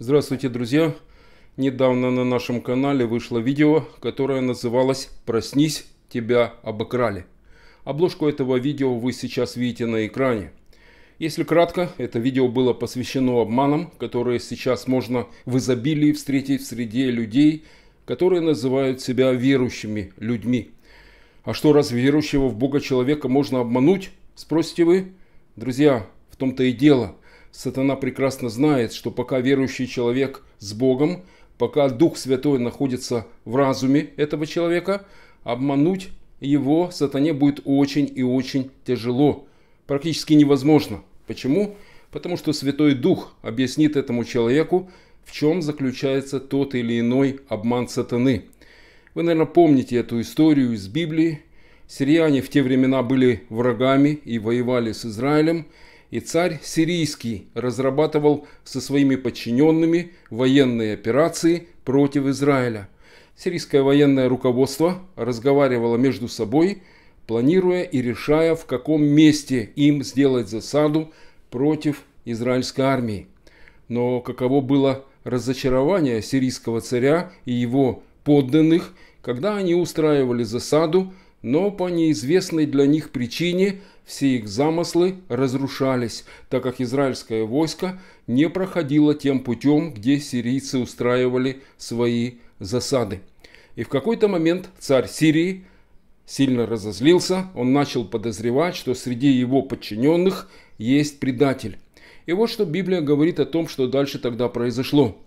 Здравствуйте, друзья! Недавно на нашем канале вышло видео, которое называлось «Проснись, тебя обокрали». Обложку этого видео вы сейчас видите на экране. Если кратко, это видео было посвящено обманам, которые сейчас можно в изобилии встретить в среде людей, которые называют себя верующими людьми. А что, раз верующего в Бога человека можно обмануть? Спросите вы? Друзья, в том-то и дело – Сатана прекрасно знает, что пока верующий человек с Богом, пока Дух Святой находится в разуме этого человека, обмануть его сатане будет очень и очень тяжело, практически невозможно. Почему? Потому что Святой Дух объяснит этому человеку, в чем заключается тот или иной обман сатаны. Вы, наверное, помните эту историю из Библии. Сириане в те времена были врагами и воевали с Израилем – и царь сирийский разрабатывал со своими подчиненными военные операции против Израиля. Сирийское военное руководство разговаривало между собой, планируя и решая, в каком месте им сделать засаду против израильской армии. Но каково было разочарование сирийского царя и его подданных, когда они устраивали засаду, но по неизвестной для них причине – все их замыслы разрушались, так как израильское войско не проходило тем путем, где сирийцы устраивали свои засады. И в какой-то момент царь Сирии сильно разозлился, он начал подозревать, что среди его подчиненных есть предатель. И вот что Библия говорит о том, что дальше тогда произошло.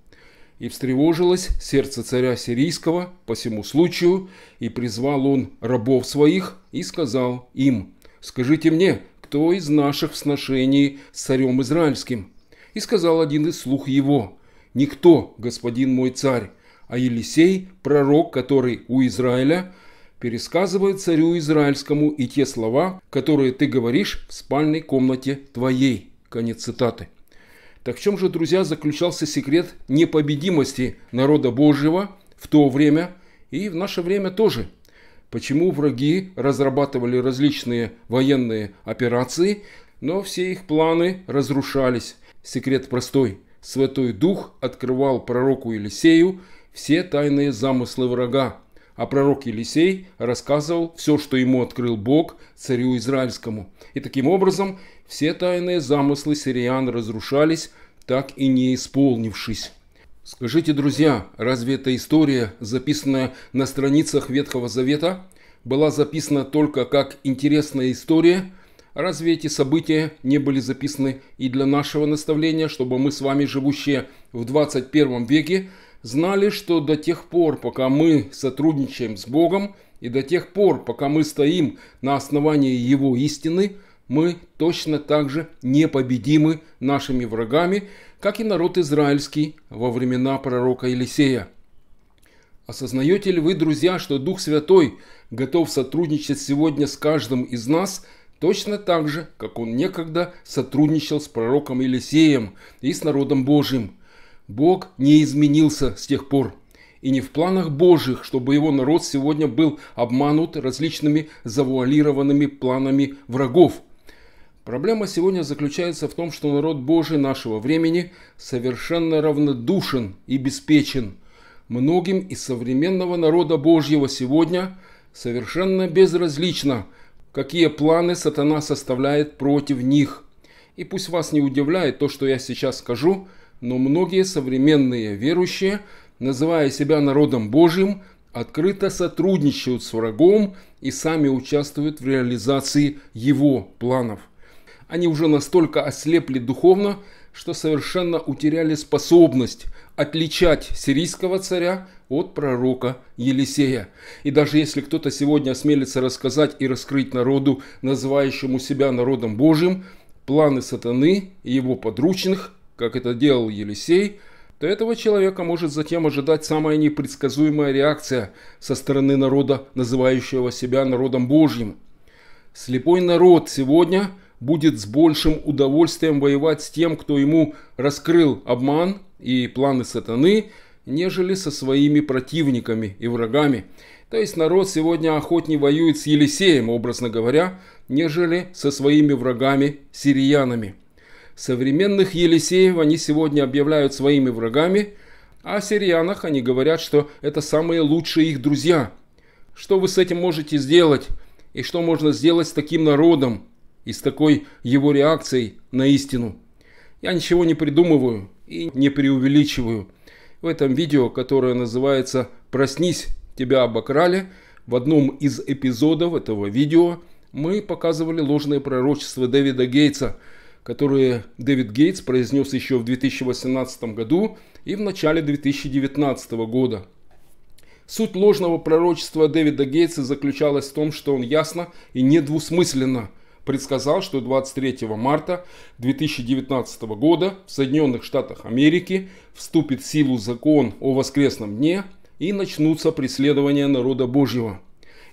И встревожилось сердце царя сирийского по всему случаю, и призвал он рабов своих и сказал им – «Скажите мне, кто из наших в сношении с царем Израильским?» И сказал один из слух его, «Никто, господин мой царь, а Елисей, пророк, который у Израиля, пересказывает царю Израильскому и те слова, которые ты говоришь в спальной комнате твоей». Конец цитаты. Так в чем же, друзья, заключался секрет непобедимости народа Божьего в то время и в наше время тоже – почему враги разрабатывали различные военные операции, но все их планы разрушались. Секрет простой. Святой Дух открывал пророку Елисею все тайные замыслы врага, а пророк Елисей рассказывал все, что ему открыл Бог царю Израильскому. И таким образом все тайные замыслы сириан разрушались, так и не исполнившись. Скажите, друзья, разве эта история, записанная на страницах Ветхого Завета, была записана только как интересная история? Разве эти события не были записаны и для нашего наставления, чтобы мы с вами, живущие в 21 веке, знали, что до тех пор, пока мы сотрудничаем с Богом, и до тех пор, пока мы стоим на основании Его истины – мы точно так же непобедимы нашими врагами, как и народ израильский во времена пророка Елисея. Осознаете ли вы, друзья, что Дух Святой готов сотрудничать сегодня с каждым из нас точно так же, как он некогда сотрудничал с пророком Елисеем и с народом Божьим? Бог не изменился с тех пор и не в планах Божьих, чтобы его народ сегодня был обманут различными завуалированными планами врагов. Проблема сегодня заключается в том, что народ Божий нашего времени совершенно равнодушен и беспечен. Многим из современного народа Божьего сегодня совершенно безразлично, какие планы сатана составляет против них. И пусть вас не удивляет то, что я сейчас скажу, но многие современные верующие, называя себя народом Божьим, открыто сотрудничают с врагом и сами участвуют в реализации его планов. Они уже настолько ослепли духовно, что совершенно утеряли способность отличать сирийского царя от пророка Елисея. И даже если кто-то сегодня осмелится рассказать и раскрыть народу, называющему себя народом Божьим, планы сатаны и его подручных, как это делал Елисей, то этого человека может затем ожидать самая непредсказуемая реакция со стороны народа, называющего себя народом Божьим. Слепой народ сегодня – будет с большим удовольствием воевать с тем, кто ему раскрыл обман и планы сатаны, нежели со своими противниками и врагами. То есть народ сегодня охотнее воюет с Елисеем, образно говоря, нежели со своими врагами сириянами. Современных Елисеев они сегодня объявляют своими врагами, а о сириянах они говорят, что это самые лучшие их друзья. Что вы с этим можете сделать? И что можно сделать с таким народом? и с такой его реакцией на истину. Я ничего не придумываю и не преувеличиваю. В этом видео, которое называется «Проснись, тебя обокрали», в одном из эпизодов этого видео мы показывали ложные пророчества Дэвида Гейтса, которые Дэвид Гейтс произнес еще в 2018 году и в начале 2019 года. Суть ложного пророчества Дэвида Гейтса заключалась в том, что он ясно и недвусмысленно – предсказал, что 23 марта 2019 года в Соединенных Штатах Америки вступит в силу закон о воскресном дне и начнутся преследования народа Божьего.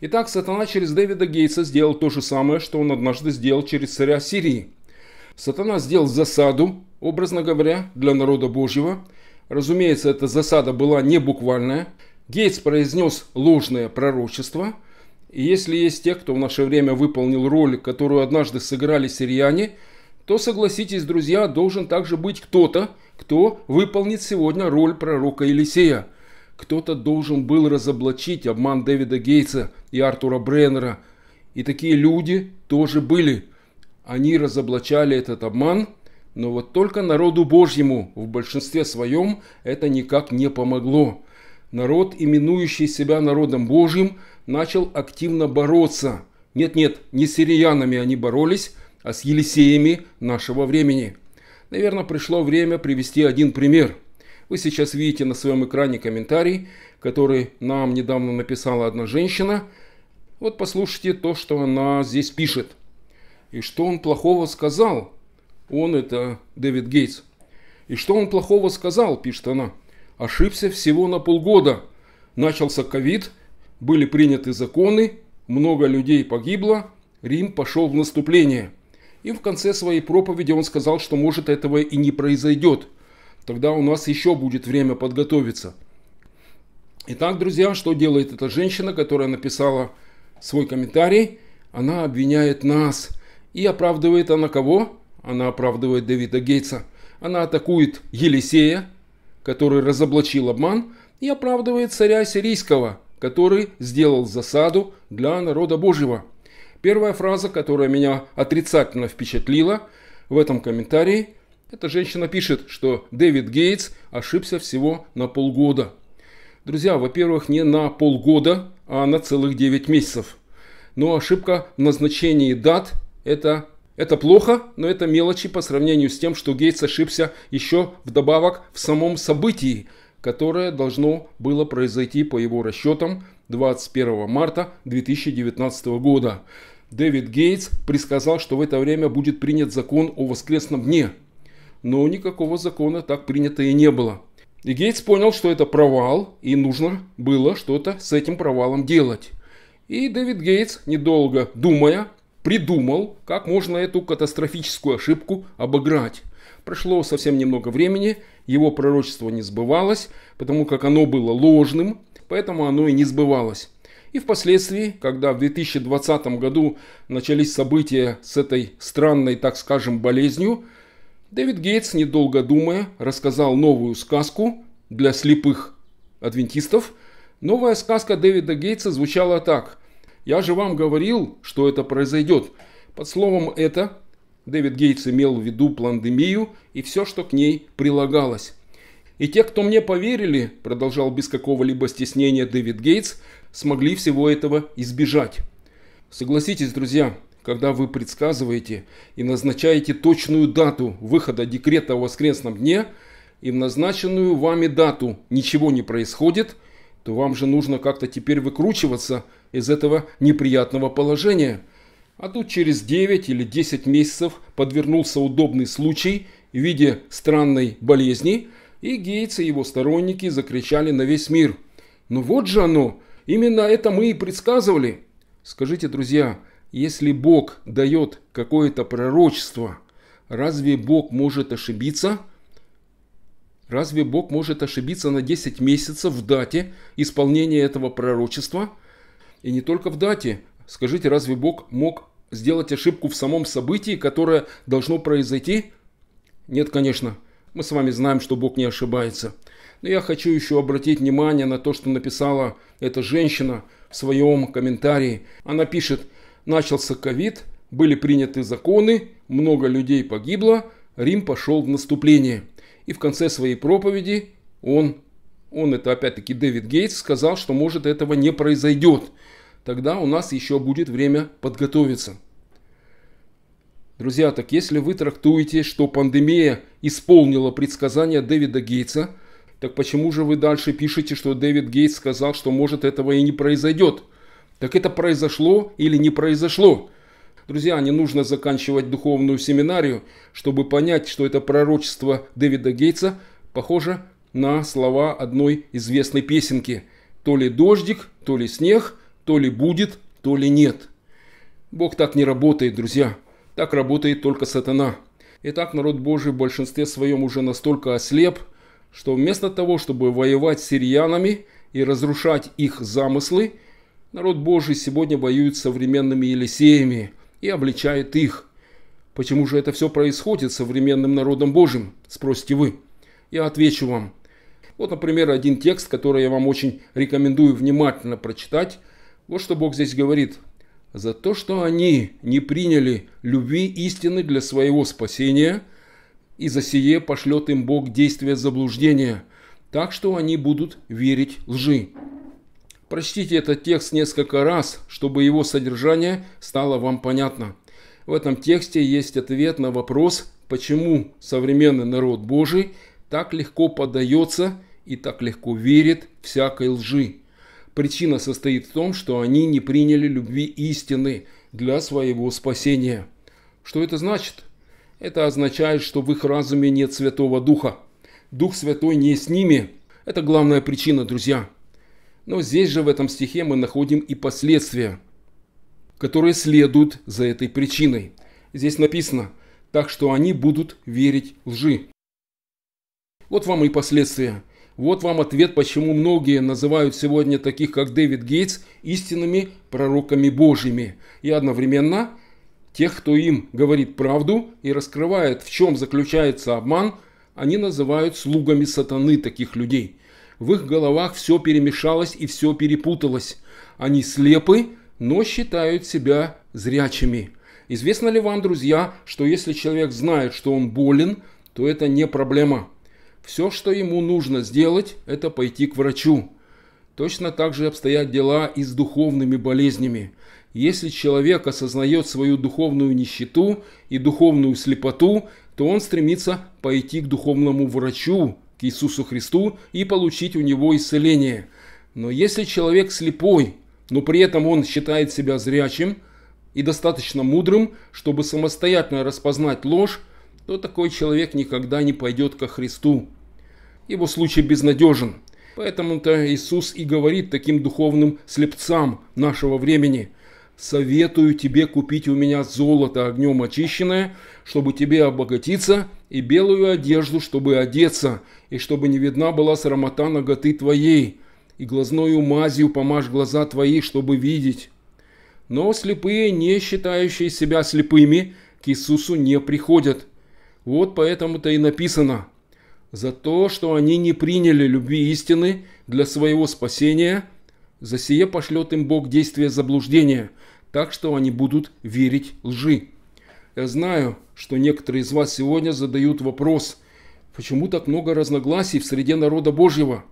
Итак, сатана через Дэвида Гейтса сделал то же самое, что он однажды сделал через царя Сирии. Сатана сделал засаду, образно говоря, для народа Божьего. Разумеется, эта засада была не буквальная. Гейтс произнес ложное пророчество – и если есть те, кто в наше время выполнил роль, которую однажды сыграли сирияне, то, согласитесь, друзья, должен также быть кто-то, кто выполнит сегодня роль пророка Елисея. Кто-то должен был разоблачить обман Дэвида Гейтса и Артура Бреннера. И такие люди тоже были. Они разоблачали этот обман, но вот только народу Божьему в большинстве своем это никак не помогло народ, именующий себя народом Божьим, начал активно бороться. Нет-нет, не с сириянами они боролись, а с Елисеями нашего времени. Наверное, пришло время привести один пример. Вы сейчас видите на своем экране комментарий, который нам недавно написала одна женщина. Вот послушайте то, что она здесь пишет. И что он плохого сказал? Он это Дэвид Гейтс. И что он плохого сказал, пишет она ошибся всего на полгода. Начался ковид, были приняты законы, много людей погибло, Рим пошел в наступление. И в конце своей проповеди он сказал, что может этого и не произойдет. Тогда у нас еще будет время подготовиться. Итак, друзья, что делает эта женщина, которая написала свой комментарий? Она обвиняет нас. И оправдывает она кого? Она оправдывает Давида Гейтса. Она атакует Елисея, который разоблачил обман и оправдывает царя сирийского, который сделал засаду для народа Божьего. Первая фраза, которая меня отрицательно впечатлила в этом комментарии, эта женщина пишет, что Дэвид Гейтс ошибся всего на полгода. Друзья, во-первых, не на полгода, а на целых 9 месяцев. Но ошибка в назначении дат – это это плохо, но это мелочи по сравнению с тем, что Гейтс ошибся еще вдобавок в самом событии, которое должно было произойти по его расчетам 21 марта 2019 года. Дэвид Гейтс предсказал, что в это время будет принят закон о воскресном дне. Но никакого закона так принято и не было. И Гейтс понял, что это провал, и нужно было что-то с этим провалом делать. И Дэвид Гейтс, недолго думая, придумал, как можно эту катастрофическую ошибку обыграть. Прошло совсем немного времени, его пророчество не сбывалось, потому как оно было ложным, поэтому оно и не сбывалось. И впоследствии, когда в 2020 году начались события с этой странной, так скажем, болезнью, Дэвид Гейтс, недолго думая, рассказал новую сказку для слепых адвентистов. Новая сказка Дэвида Гейтса звучала так. Я же вам говорил, что это произойдет. Под словом «это» Дэвид Гейтс имел в виду пандемию и все, что к ней прилагалось. И те, кто мне поверили, продолжал без какого-либо стеснения Дэвид Гейтс, смогли всего этого избежать. Согласитесь, друзья, когда вы предсказываете и назначаете точную дату выхода декрета о воскресном дне, и в назначенную вами дату ничего не происходит – то вам же нужно как-то теперь выкручиваться из этого неприятного положения. А тут через 9 или 10 месяцев подвернулся удобный случай в виде странной болезни, и гейцы и его сторонники закричали на весь мир. Но «Ну вот же оно! Именно это мы и предсказывали!» Скажите, друзья, если Бог дает какое-то пророчество, разве Бог может ошибиться – Разве Бог может ошибиться на 10 месяцев в дате исполнения этого пророчества? И не только в дате. Скажите, разве Бог мог сделать ошибку в самом событии, которое должно произойти? Нет, конечно. Мы с вами знаем, что Бог не ошибается. Но я хочу еще обратить внимание на то, что написала эта женщина в своем комментарии. Она пишет, начался ковид, были приняты законы, много людей погибло, Рим пошел в наступление. И в конце своей проповеди он, он это опять-таки Дэвид Гейтс, сказал, что может этого не произойдет. Тогда у нас еще будет время подготовиться. Друзья, так если вы трактуете, что пандемия исполнила предсказания Дэвида Гейтса, так почему же вы дальше пишете, что Дэвид Гейтс сказал, что может этого и не произойдет? Так это произошло или не произошло? Друзья, не нужно заканчивать духовную семинарию, чтобы понять, что это пророчество Дэвида Гейтса похоже на слова одной известной песенки. То ли дождик, то ли снег, то ли будет, то ли нет. Бог так не работает, друзья. Так работает только сатана. И так народ Божий в большинстве своем уже настолько ослеп, что вместо того, чтобы воевать с сириянами и разрушать их замыслы, народ Божий сегодня воюет с современными Елисеями, и обличает их. Почему же это все происходит современным народом Божьим, спросите вы. Я отвечу вам. Вот, например, один текст, который я вам очень рекомендую внимательно прочитать. Вот что Бог здесь говорит. «За то, что они не приняли любви истины для своего спасения, и за сие пошлет им Бог действие заблуждения, так что они будут верить лжи». Прочтите этот текст несколько раз, чтобы его содержание стало вам понятно. В этом тексте есть ответ на вопрос, почему современный народ Божий так легко поддается и так легко верит всякой лжи. Причина состоит в том, что они не приняли любви истины для своего спасения. Что это значит? Это означает, что в их разуме нет Святого Духа. Дух Святой не с ними. Это главная причина, друзья. Но здесь же в этом стихе мы находим и последствия, которые следуют за этой причиной. Здесь написано, так что они будут верить лжи. Вот вам и последствия. Вот вам ответ, почему многие называют сегодня таких, как Дэвид Гейтс, истинными пророками Божьими. И одновременно тех, кто им говорит правду и раскрывает, в чем заключается обман, они называют слугами сатаны таких людей. В их головах все перемешалось и все перепуталось. Они слепы, но считают себя зрячими. Известно ли вам, друзья, что если человек знает, что он болен, то это не проблема. Все, что ему нужно сделать, это пойти к врачу. Точно так же обстоят дела и с духовными болезнями. Если человек осознает свою духовную нищету и духовную слепоту, то он стремится пойти к духовному врачу, к Иисусу Христу и получить у него исцеление. Но если человек слепой, но при этом он считает себя зрячим и достаточно мудрым, чтобы самостоятельно распознать ложь, то такой человек никогда не пойдет ко Христу. Его случай безнадежен. Поэтому-то Иисус и говорит таким духовным слепцам нашего времени – советую тебе купить у меня золото огнем очищенное, чтобы тебе обогатиться, и белую одежду, чтобы одеться, и чтобы не видна была срамота ноготы твоей, и глазною мазью помажь глаза твои, чтобы видеть. Но слепые, не считающие себя слепыми, к Иисусу не приходят. Вот поэтому-то и написано. За то, что они не приняли любви истины для своего спасения, за сие пошлет им Бог действие заблуждения, так что они будут верить лжи. Я знаю, что некоторые из вас сегодня задают вопрос, почему так много разногласий в среде народа Божьего?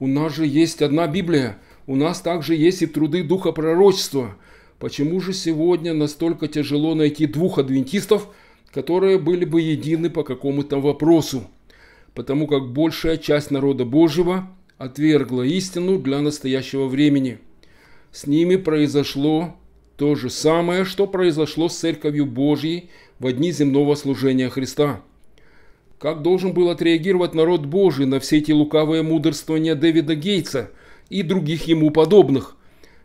У нас же есть одна Библия, у нас также есть и труды Духа Пророчества. Почему же сегодня настолько тяжело найти двух адвентистов, которые были бы едины по какому-то вопросу? Потому как большая часть народа Божьего отвергла истину для настоящего времени. С ними произошло то же самое, что произошло с Церковью Божьей в дни земного служения Христа. Как должен был отреагировать народ Божий на все эти лукавые мудрствования Дэвида Гейтса и других ему подобных?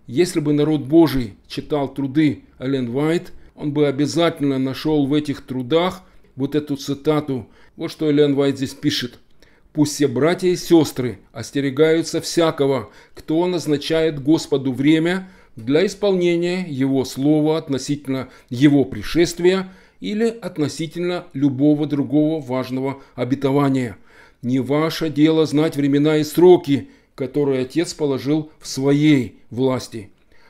Если бы народ Божий читал труды Эллен Уайт, он бы обязательно нашел в этих трудах вот эту цитату. Вот что Эллен Уайт здесь пишет. Пусть все братья и сестры остерегаются всякого, кто назначает Господу время, для исполнения его слова относительно его пришествия или относительно любого другого важного обетования. Не ваше дело знать времена и сроки, которые отец положил в своей власти.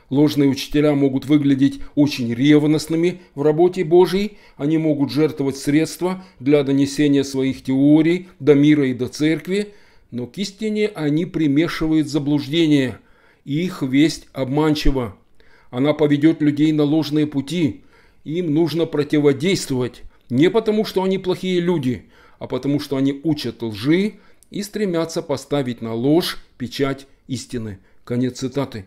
Ложные учителя могут выглядеть очень ревностными в работе Божьей, они могут жертвовать средства для донесения своих теорий до мира и до церкви, но к истине они примешивают заблуждение – и их весть обманчива. Она поведет людей на ложные пути. Им нужно противодействовать не потому, что они плохие люди, а потому, что они учат лжи и стремятся поставить на ложь печать истины. Конец цитаты.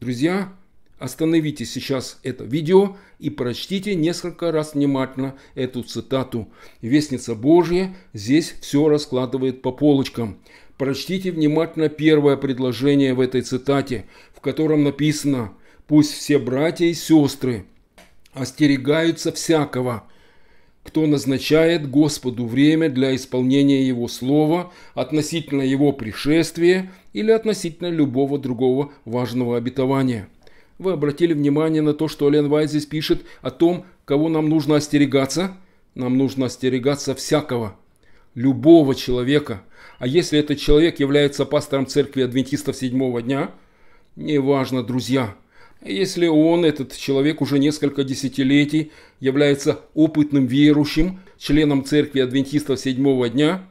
Друзья, остановите сейчас это видео и прочтите несколько раз внимательно эту цитату. Вестница Божья здесь все раскладывает по полочкам. Прочтите внимательно первое предложение в этой цитате, в котором написано «Пусть все братья и сестры остерегаются всякого, кто назначает Господу время для исполнения Его слова относительно Его пришествия или относительно любого другого важного обетования». Вы обратили внимание на то, что Лен Вайт здесь пишет о том, кого нам нужно остерегаться? Нам нужно остерегаться всякого, любого человека – а если этот человек является пастором церкви адвентистов седьмого дня, неважно, друзья, если он, этот человек, уже несколько десятилетий является опытным верующим, членом церкви адвентистов седьмого дня,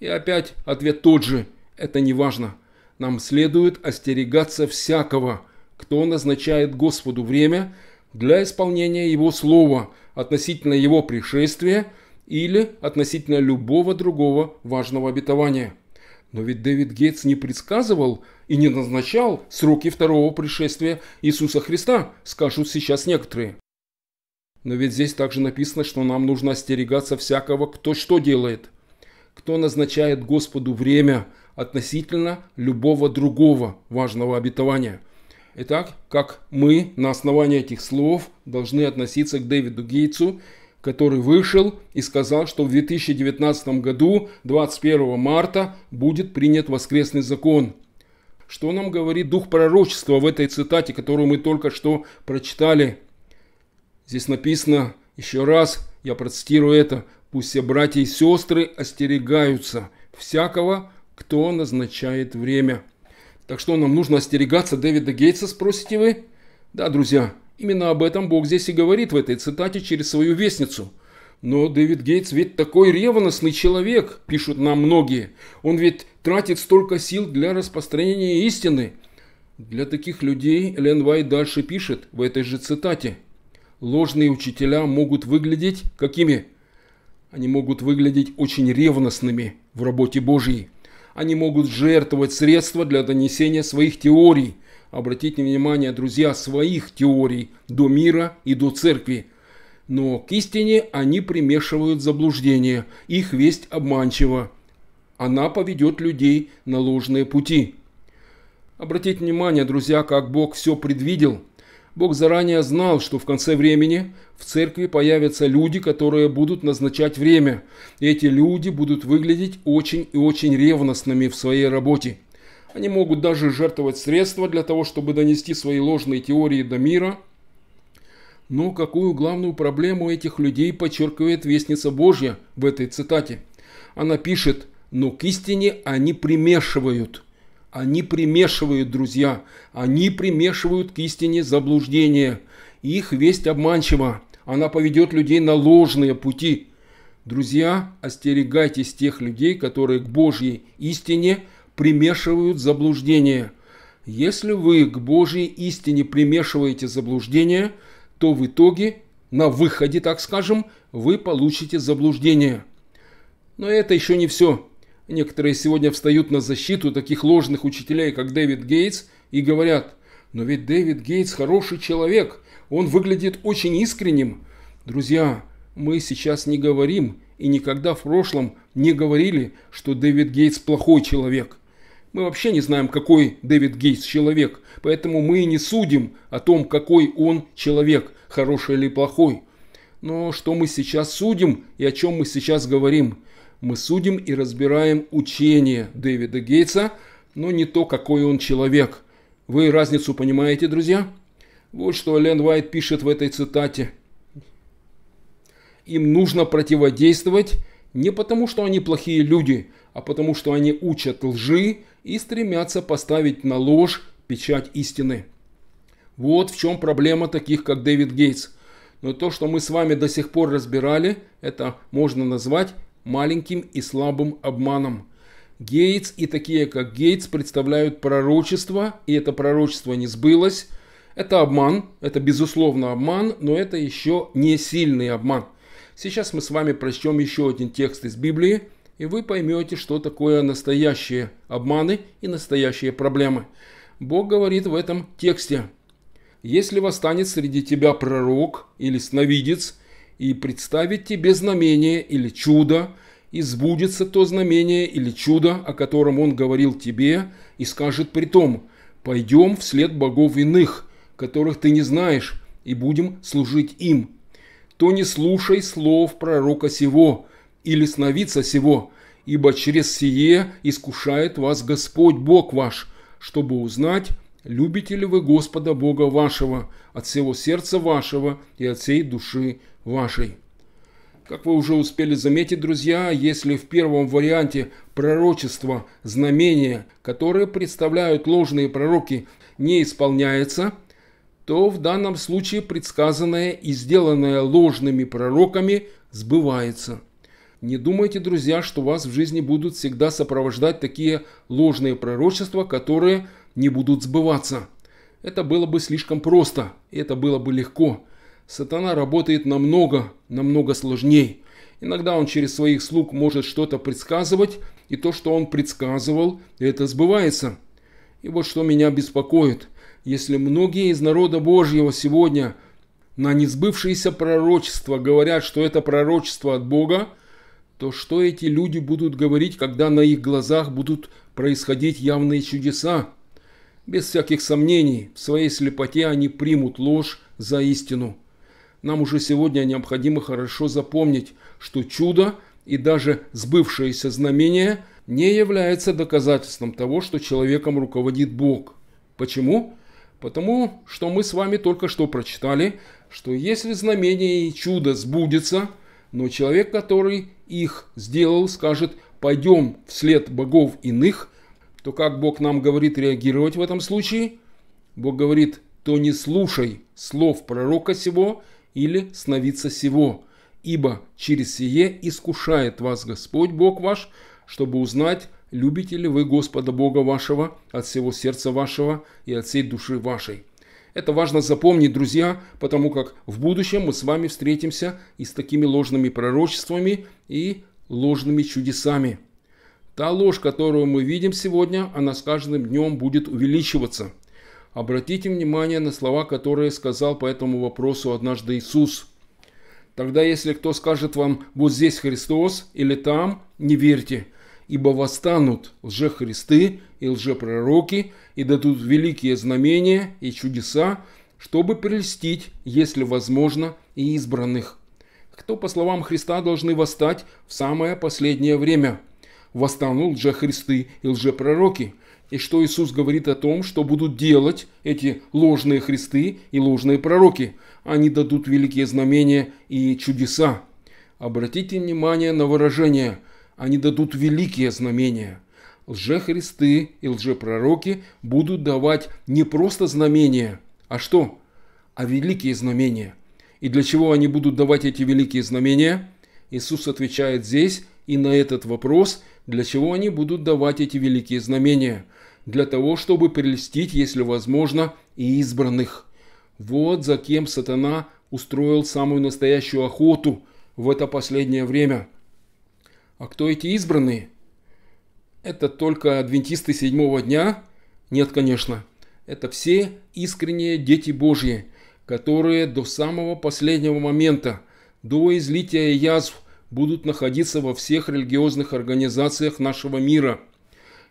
и опять ответ тот же, это не важно. Нам следует остерегаться всякого, кто назначает Господу время для исполнения Его слова относительно Его пришествия – или относительно любого другого важного обетования. Но ведь Дэвид Гейтс не предсказывал и не назначал сроки второго пришествия Иисуса Христа, скажут сейчас некоторые. Но ведь здесь также написано, что нам нужно остерегаться всякого, кто что делает, кто назначает Господу время относительно любого другого важного обетования. Итак, как мы на основании этих слов должны относиться к Дэвиду Гейтсу который вышел и сказал, что в 2019 году, 21 марта, будет принят воскресный закон. Что нам говорит дух пророчества в этой цитате, которую мы только что прочитали? Здесь написано еще раз, я процитирую это, «Пусть все братья и сестры остерегаются всякого, кто назначает время». Так что нам нужно остерегаться Дэвида Гейтса, спросите вы? Да, друзья, Именно об этом Бог здесь и говорит в этой цитате через свою вестницу. Но Дэвид Гейтс ведь такой ревностный человек, пишут нам многие. Он ведь тратит столько сил для распространения истины. Для таких людей Элен Вайт дальше пишет в этой же цитате. Ложные учителя могут выглядеть какими? Они могут выглядеть очень ревностными в работе Божьей. Они могут жертвовать средства для донесения своих теорий – обратите внимание, друзья, своих теорий до мира и до церкви. Но к истине они примешивают заблуждение, их весть обманчива. Она поведет людей на ложные пути. Обратите внимание, друзья, как Бог все предвидел. Бог заранее знал, что в конце времени в церкви появятся люди, которые будут назначать время. эти люди будут выглядеть очень и очень ревностными в своей работе. Они могут даже жертвовать средства для того, чтобы донести свои ложные теории до мира. Но какую главную проблему этих людей подчеркивает Вестница Божья в этой цитате? Она пишет, но к истине они примешивают. Они примешивают, друзья. Они примешивают к истине заблуждение. Их весть обманчива. Она поведет людей на ложные пути. Друзья, остерегайтесь тех людей, которые к Божьей истине – примешивают заблуждение. Если вы к Божьей истине примешиваете заблуждение, то в итоге, на выходе, так скажем, вы получите заблуждение. Но это еще не все. Некоторые сегодня встают на защиту таких ложных учителей, как Дэвид Гейтс, и говорят, но ведь Дэвид Гейтс хороший человек, он выглядит очень искренним. Друзья, мы сейчас не говорим и никогда в прошлом не говорили, что Дэвид Гейтс плохой человек. Мы вообще не знаем, какой Дэвид Гейтс человек, поэтому мы и не судим о том, какой он человек, хороший или плохой. Но что мы сейчас судим и о чем мы сейчас говорим? Мы судим и разбираем учение Дэвида Гейтса, но не то, какой он человек. Вы разницу понимаете, друзья? Вот что Лен Уайт пишет в этой цитате. Им нужно противодействовать не потому, что они плохие люди, а потому что они учат лжи и стремятся поставить на ложь печать истины. Вот в чем проблема таких, как Дэвид Гейтс. Но то, что мы с вами до сих пор разбирали, это можно назвать маленьким и слабым обманом. Гейтс и такие, как Гейтс, представляют пророчество, и это пророчество не сбылось. Это обман, это безусловно обман, но это еще не сильный обман. Сейчас мы с вами прочтем еще один текст из Библии, и вы поймете, что такое настоящие обманы и настоящие проблемы. Бог говорит в этом тексте. «Если восстанет среди тебя пророк или сновидец, и представит тебе знамение или чудо, и сбудется то знамение или чудо, о котором он говорил тебе, и скажет при том, пойдем вслед богов иных, которых ты не знаешь, и будем служить им. То не слушай слов пророка сего, или сновидца сего, ибо через сие искушает вас Господь Бог ваш, чтобы узнать, любите ли вы Господа Бога вашего от всего сердца вашего и от всей души вашей. Как вы уже успели заметить, друзья, если в первом варианте пророчество, знамения, которые представляют ложные пророки, не исполняется, то в данном случае предсказанное и сделанное ложными пророками сбывается – не думайте, друзья, что вас в жизни будут всегда сопровождать такие ложные пророчества, которые не будут сбываться. Это было бы слишком просто, это было бы легко. Сатана работает намного, намного сложнее. Иногда он через своих слуг может что-то предсказывать, и то, что он предсказывал, это сбывается. И вот что меня беспокоит. Если многие из народа Божьего сегодня на несбывшиеся пророчества говорят, что это пророчество от Бога – то что эти люди будут говорить, когда на их глазах будут происходить явные чудеса? Без всяких сомнений, в своей слепоте они примут ложь за истину. Нам уже сегодня необходимо хорошо запомнить, что чудо и даже сбывшееся знамение не является доказательством того, что человеком руководит Бог. Почему? Потому что мы с вами только что прочитали, что если знамение и чудо сбудется – но человек, который их сделал, скажет «пойдем вслед богов иных», то как Бог нам говорит реагировать в этом случае? Бог говорит «то не слушай слов пророка сего или сновидца сего, ибо через сие искушает вас Господь Бог ваш, чтобы узнать, любите ли вы Господа Бога вашего от всего сердца вашего и от всей души вашей». Это важно запомнить, друзья, потому как в будущем мы с вами встретимся и с такими ложными пророчествами и ложными чудесами. Та ложь, которую мы видим сегодня, она с каждым днем будет увеличиваться. Обратите внимание на слова, которые сказал по этому вопросу однажды Иисус. Тогда, если кто скажет вам «вот здесь Христос» или «там», не верьте – ибо восстанут лжехристы и лжепророки, и дадут великие знамения и чудеса, чтобы прельстить, если возможно, и избранных. Кто, по словам Христа, должны восстать в самое последнее время? Восстанут лжехристы и лжепророки. И что Иисус говорит о том, что будут делать эти ложные христы и ложные пророки. Они дадут великие знамения и чудеса. Обратите внимание на выражение – они дадут великие знамения. Лжехристы и лжепророки будут давать не просто знамения, а что? А великие знамения. И для чего они будут давать эти великие знамения? Иисус отвечает здесь и на этот вопрос, для чего они будут давать эти великие знамения? Для того, чтобы прелестить, если возможно, и избранных. Вот за кем сатана устроил самую настоящую охоту в это последнее время – а кто эти избранные? Это только адвентисты седьмого дня? Нет, конечно. Это все искренние дети Божьи, которые до самого последнего момента, до излития язв, будут находиться во всех религиозных организациях нашего мира.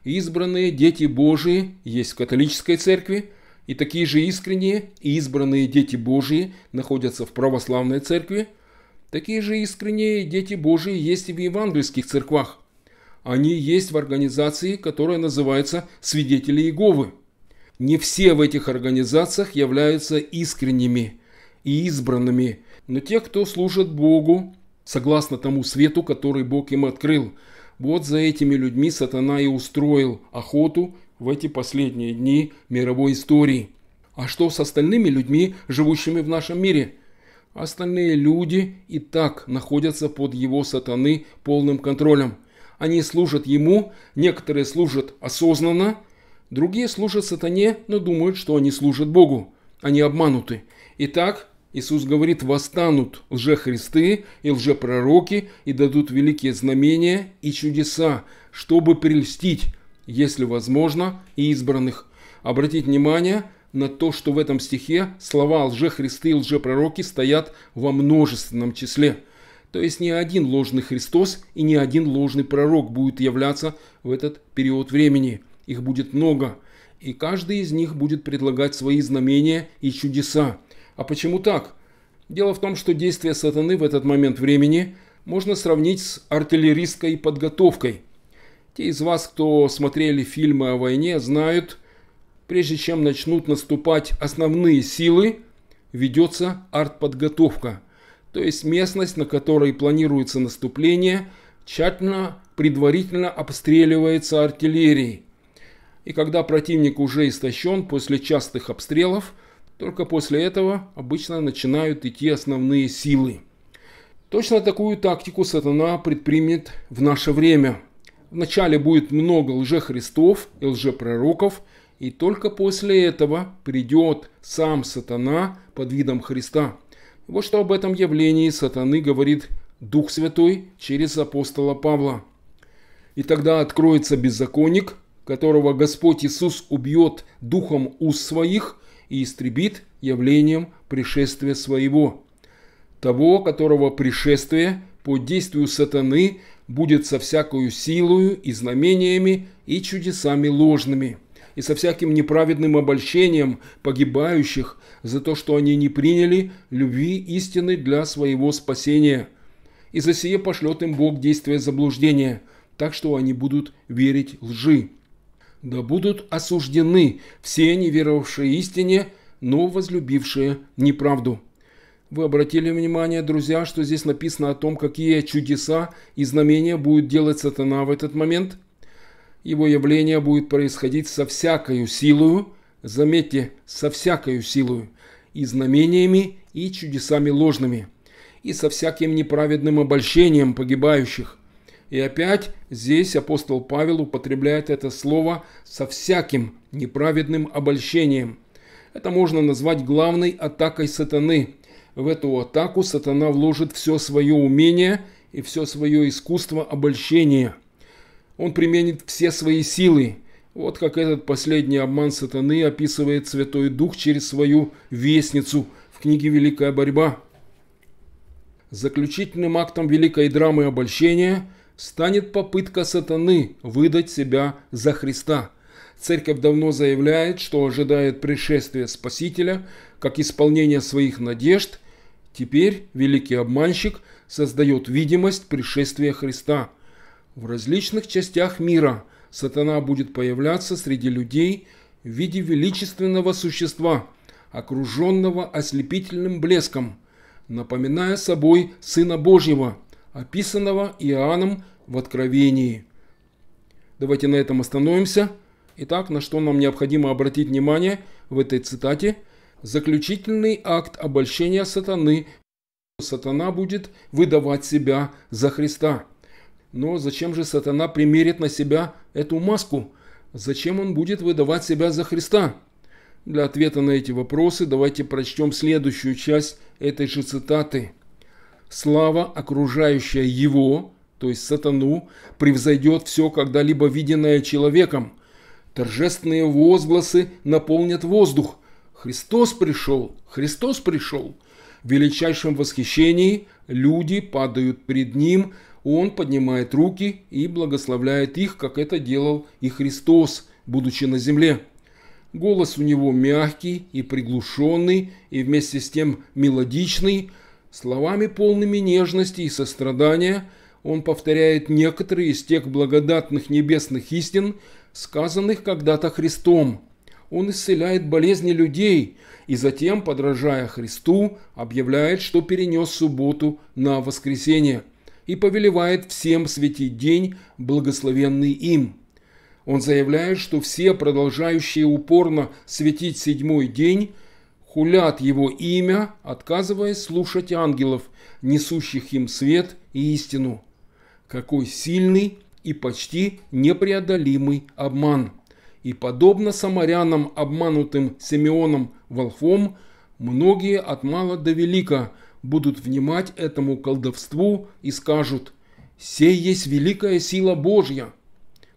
Избранные дети Божии есть в католической церкви, и такие же искренние и избранные дети Божии находятся в православной церкви – Такие же искренние дети Божии есть и в евангельских церквах. Они есть в организации, которая называется «Свидетели Иеговы». Не все в этих организациях являются искренними и избранными, но те, кто служит Богу, согласно тому свету, который Бог им открыл, вот за этими людьми сатана и устроил охоту в эти последние дни мировой истории. А что с остальными людьми, живущими в нашем мире? Остальные люди и так находятся под его сатаны полным контролем. Они служат ему, некоторые служат осознанно, другие служат сатане, но думают, что они служат Богу. Они обмануты. Итак, Иисус говорит, восстанут лжехристы и лжепророки и дадут великие знамения и чудеса, чтобы прельстить, если возможно, и избранных. Обратите внимание, на то, что в этом стихе слова лжехристы и лжепророки стоят во множественном числе. То есть ни один ложный Христос и ни один ложный пророк будет являться в этот период времени. Их будет много. И каждый из них будет предлагать свои знамения и чудеса. А почему так? Дело в том, что действия сатаны в этот момент времени можно сравнить с артиллерийской подготовкой. Те из вас, кто смотрели фильмы о войне, знают – прежде чем начнут наступать основные силы, ведется артподготовка, то есть местность, на которой планируется наступление, тщательно предварительно обстреливается артиллерией. И когда противник уже истощен после частых обстрелов, только после этого обычно начинают идти основные силы. Точно такую тактику сатана предпримет в наше время. Вначале будет много лжехристов и лжепророков – и только после этого придет сам сатана под видом Христа. Вот что об этом явлении сатаны говорит Дух Святой через апостола Павла. И тогда откроется беззаконник, которого Господь Иисус убьет духом уз своих и истребит явлением пришествия своего. Того, которого пришествие по действию сатаны будет со всякою силою и знамениями и чудесами ложными и со всяким неправедным обольщением погибающих за то, что они не приняли любви истины для своего спасения. И за сие пошлет им Бог действие заблуждения, так что они будут верить лжи. Да будут осуждены все неверовавшие истине, но возлюбившие неправду. Вы обратили внимание, друзья, что здесь написано о том, какие чудеса и знамения будет делать сатана в этот момент – его явление будет происходить со всякою силою, заметьте, со всякою силою, и знамениями, и чудесами ложными, и со всяким неправедным обольщением погибающих. И опять здесь апостол Павел употребляет это слово со всяким неправедным обольщением. Это можно назвать главной атакой сатаны. В эту атаку сатана вложит все свое умение и все свое искусство обольщения – он применит все свои силы. Вот как этот последний обман сатаны описывает Святой Дух через свою вестницу в книге «Великая борьба». Заключительным актом великой драмы обольщения станет попытка сатаны выдать себя за Христа. Церковь давно заявляет, что ожидает пришествия Спасителя как исполнение своих надежд. Теперь великий обманщик создает видимость пришествия Христа – в различных частях мира сатана будет появляться среди людей в виде величественного существа, окруженного ослепительным блеском, напоминая собой Сына Божьего, описанного Иоанном в Откровении. Давайте на этом остановимся. Итак, на что нам необходимо обратить внимание в этой цитате? Заключительный акт обольщения сатаны. Сатана будет выдавать себя за Христа. Но зачем же сатана примерит на себя эту маску? Зачем он будет выдавать себя за Христа? Для ответа на эти вопросы давайте прочтем следующую часть этой же цитаты. «Слава, окружающая его, то есть сатану, превзойдет все когда-либо виденное человеком. Торжественные возгласы наполнят воздух. Христос пришел! Христос пришел!» В величайшем восхищении люди падают перед ним, он поднимает руки и благословляет их, как это делал и Христос, будучи на земле. Голос у него мягкий и приглушенный, и вместе с тем мелодичный. Словами полными нежности и сострадания он повторяет некоторые из тех благодатных небесных истин, сказанных когда-то Христом. Он исцеляет болезни людей и затем, подражая Христу, объявляет, что перенес субботу на воскресенье – и повелевает всем светить день, благословенный им. Он заявляет, что все, продолжающие упорно светить седьмой день, хулят его имя, отказываясь слушать ангелов, несущих им свет и истину. Какой сильный и почти непреодолимый обман! И подобно самарянам, обманутым Симеоном Волхвом, многие от мала до велика – будут внимать этому колдовству и скажут «Сей есть великая сила Божья».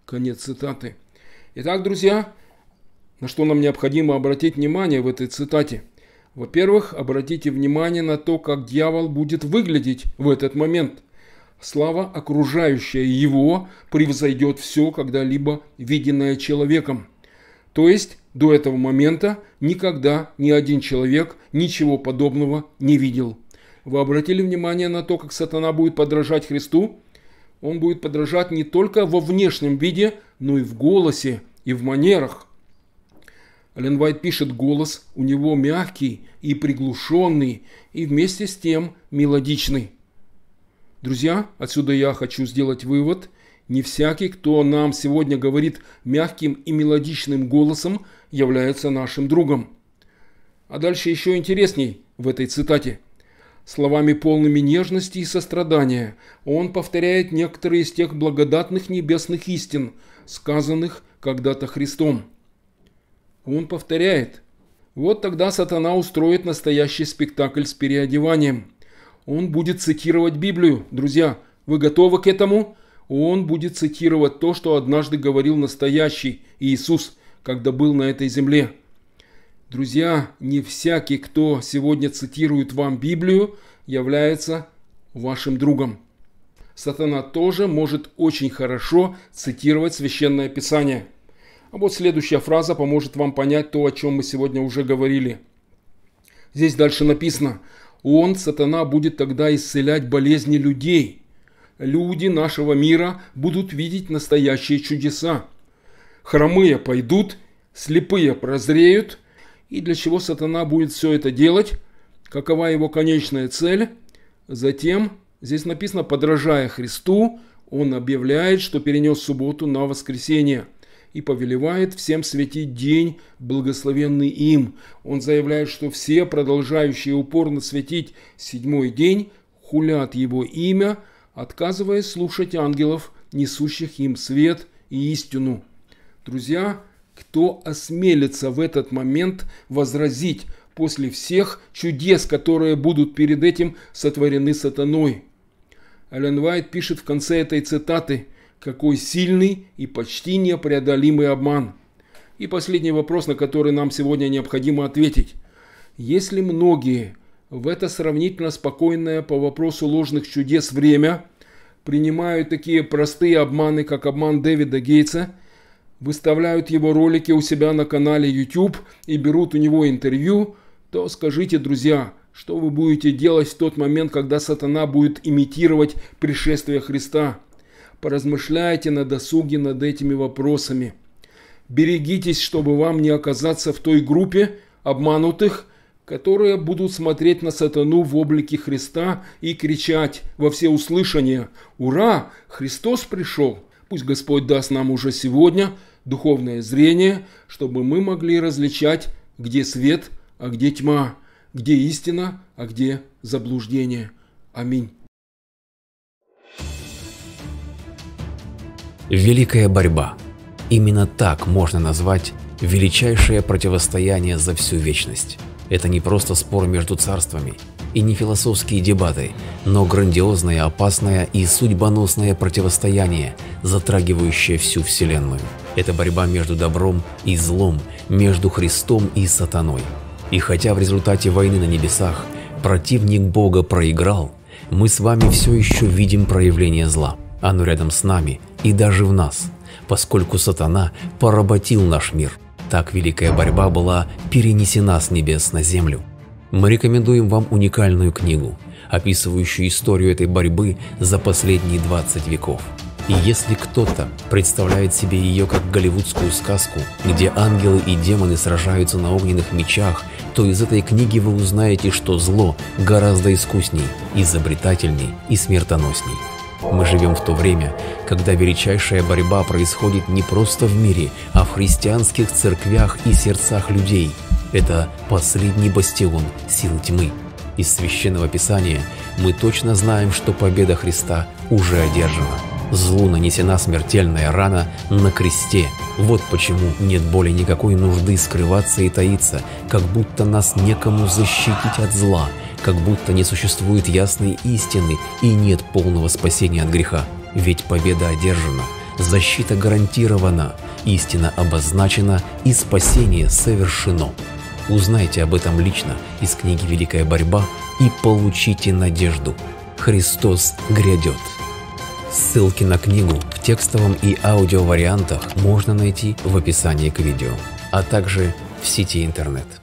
Конец цитаты. Итак, друзья, на что нам необходимо обратить внимание в этой цитате? Во-первых, обратите внимание на то, как дьявол будет выглядеть в этот момент. Слава, окружающая его, превзойдет все, когда-либо виденное человеком. То есть до этого момента никогда ни один человек ничего подобного не видел. Вы обратили внимание на то, как сатана будет подражать Христу? Он будет подражать не только во внешнем виде, но и в голосе, и в манерах. Ален Вайт пишет, голос у него мягкий и приглушенный, и вместе с тем мелодичный. Друзья, отсюда я хочу сделать вывод. Не всякий, кто нам сегодня говорит мягким и мелодичным голосом, является нашим другом. А дальше еще интересней в этой цитате – Словами полными нежности и сострадания он повторяет некоторые из тех благодатных небесных истин, сказанных когда-то Христом. Он повторяет. Вот тогда сатана устроит настоящий спектакль с переодеванием. Он будет цитировать Библию. Друзья, вы готовы к этому? Он будет цитировать то, что однажды говорил настоящий Иисус, когда был на этой земле – Друзья, не всякий, кто сегодня цитирует вам Библию, является вашим другом. Сатана тоже может очень хорошо цитировать священное писание. А вот следующая фраза поможет вам понять то, о чем мы сегодня уже говорили. Здесь дальше написано, он, сатана, будет тогда исцелять болезни людей. Люди нашего мира будут видеть настоящие чудеса. Хромые пойдут, слепые прозреют – и для чего сатана будет все это делать, какова его конечная цель. Затем здесь написано, подражая Христу, он объявляет, что перенес субботу на воскресенье и повелевает всем светить день, благословенный им. Он заявляет, что все, продолжающие упорно светить седьмой день, хулят его имя, отказываясь слушать ангелов, несущих им свет и истину. Друзья, кто осмелится в этот момент возразить после всех чудес, которые будут перед этим сотворены сатаной? Ален Вайт пишет в конце этой цитаты «Какой сильный и почти непреодолимый обман». И последний вопрос, на который нам сегодня необходимо ответить. Если многие в это сравнительно спокойное по вопросу ложных чудес время принимают такие простые обманы, как обман Дэвида Гейтса – выставляют его ролики у себя на канале YouTube и берут у него интервью, то скажите, друзья, что вы будете делать в тот момент, когда сатана будет имитировать пришествие Христа? Поразмышляйте на досуге над этими вопросами. Берегитесь, чтобы вам не оказаться в той группе обманутых, которые будут смотреть на сатану в облике Христа и кричать во все всеуслышание «Ура! Христос пришел!» Пусть Господь даст нам уже сегодня – духовное зрение, чтобы мы могли различать, где свет, а где тьма, где истина, а где заблуждение. Аминь. Великая борьба. Именно так можно назвать величайшее противостояние за всю вечность. Это не просто спор между царствами – и не философские дебаты, но грандиозное, опасное и судьбоносное противостояние, затрагивающее всю Вселенную. Это борьба между добром и злом, между Христом и сатаной. И хотя в результате войны на небесах противник Бога проиграл, мы с вами все еще видим проявление зла. Оно рядом с нами и даже в нас, поскольку сатана поработил наш мир. Так великая борьба была перенесена с небес на землю. Мы рекомендуем вам уникальную книгу, описывающую историю этой борьбы за последние 20 веков. И если кто-то представляет себе ее как голливудскую сказку, где ангелы и демоны сражаются на огненных мечах, то из этой книги вы узнаете, что зло гораздо искусней, изобретательней и смертоносней. Мы живем в то время, когда величайшая борьба происходит не просто в мире, а в христианских церквях и сердцах людей – это последний бастион сил тьмы. Из Священного Писания мы точно знаем, что победа Христа уже одержана. Злу нанесена смертельная рана на кресте. Вот почему нет более никакой нужды скрываться и таиться, как будто нас некому защитить от зла, как будто не существует ясной истины и нет полного спасения от греха. Ведь победа одержана, защита гарантирована, истина обозначена и спасение совершено. Узнайте об этом лично из книги «Великая борьба» и получите надежду. Христос грядет. Ссылки на книгу в текстовом и аудио вариантах можно найти в описании к видео, а также в сети интернет.